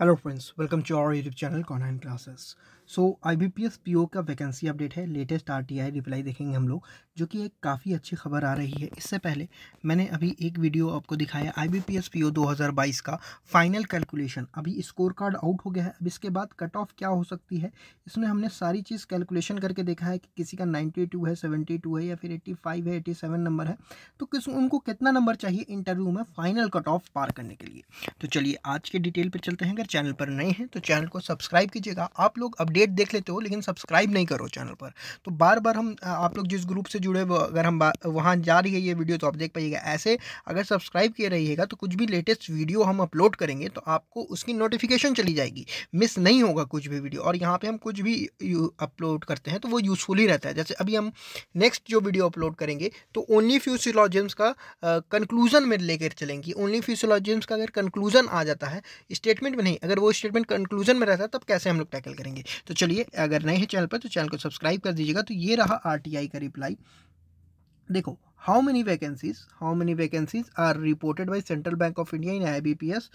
hello friends welcome to our YouTube channel कॉनाइन classes so IBPS PO का vacancy update है latest RTI reply देखेंगे हम लोग जो कि एक काफ़ी अच्छी खबर आ रही है इससे पहले मैंने अभी एक वीडियो आपको दिखाया आईबीपीएस पीओ 2022 का फाइनल कैलकुलेशन अभी स्कोर कार्ड आउट हो गया है अब इसके बाद कट ऑफ क्या हो सकती है इसमें हमने सारी चीज़ कैलकुलेशन करके देखा है कि किसी का नाइन्टी है सेवेंटी है या फिर एट्टी है एट्टी नंबर है तो किस उनको कितना नंबर चाहिए इंटरव्यू में फाइनल कट ऑफ पार करने के लिए तो चलिए आज के डिटेल पर चलते हैं अगर चैनल पर नए हैं तो चैनल को सब्सक्राइब कीजिएगा आप लोग अपडेट देख लेते हो लेकिन सब्सक्राइब नहीं करो चैनल पर तो बार बार हम आप लोग जिस ग्रुप से जुड़े अगर हम वहाँ जा रही है ये वीडियो तो आप देख पाइएगा ऐसे अगर सब्सक्राइब किए रहिएगा तो कुछ भी लेटेस्ट वीडियो हम अपलोड करेंगे तो आपको उसकी नोटिफिकेशन चली जाएगी मिस नहीं होगा कुछ भी वीडियो और यहाँ पर हम कुछ भी अपलोड करते हैं तो वो यूज़फुल ही रहता है जैसे अभी हम नेक्स्ट जो वीडियो अपलोड करेंगे तो ओनली फ्यू का कंक्लूजन में लेकर चलेंगे ओनली फ्यूसोलॉजिम्स का अगर कंक्लूजन आ जाता है स्टेटमेंट में नहीं नहीं अगर वो स्टेटमेंट कंक्लूजन में रहता तब कैसे हम लोग टैकल करेंगे तो चलिए अगर नए हैं चैनल पर तो चैनल को सब्सक्राइब कर दीजिएगा तो ये रहा आर का रिप्लाई देखो how many vacancies how many vacancies are reported by Central Bank of India in I B P S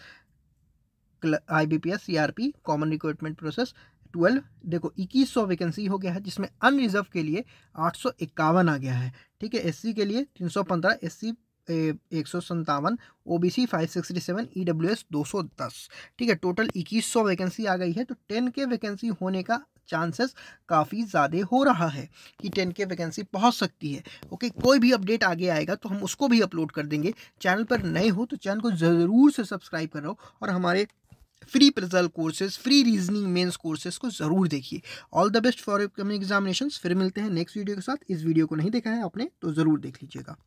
I B P S C R P common recruitment process twelve देखो इक्कीस सौ vacancy हो गया है जिसमें unreserved के लिए आठ सौ इक्यावन आ गया है ठीक है एससी के लिए तीन सौ पंद्रह एससी एक सौ संतावन O B C five sixty seven E W S दो सौ दस ठीक है टोटल इक्कीस सौ वैकेंसी आ गई है तो टेन के वैकेंसी होने का चांसेस काफ़ी ज़्यादा हो रहा है कि टेन के वैकेंसी पहुंच सकती है ओके कोई भी अपडेट आगे आएगा तो हम उसको भी अपलोड कर देंगे चैनल पर नए हो तो चैनल को ज़रूर से सब्सक्राइब कर करो और हमारे free prelims courses free reasoning mains courses को ज़रूर देखिए all the best for coming examination फिर मिलते हैं नेक्स्ट वीडियो के साथ इस वीडियो को नहीं देखा है आपने तो ज़रूर देख लीजिएगा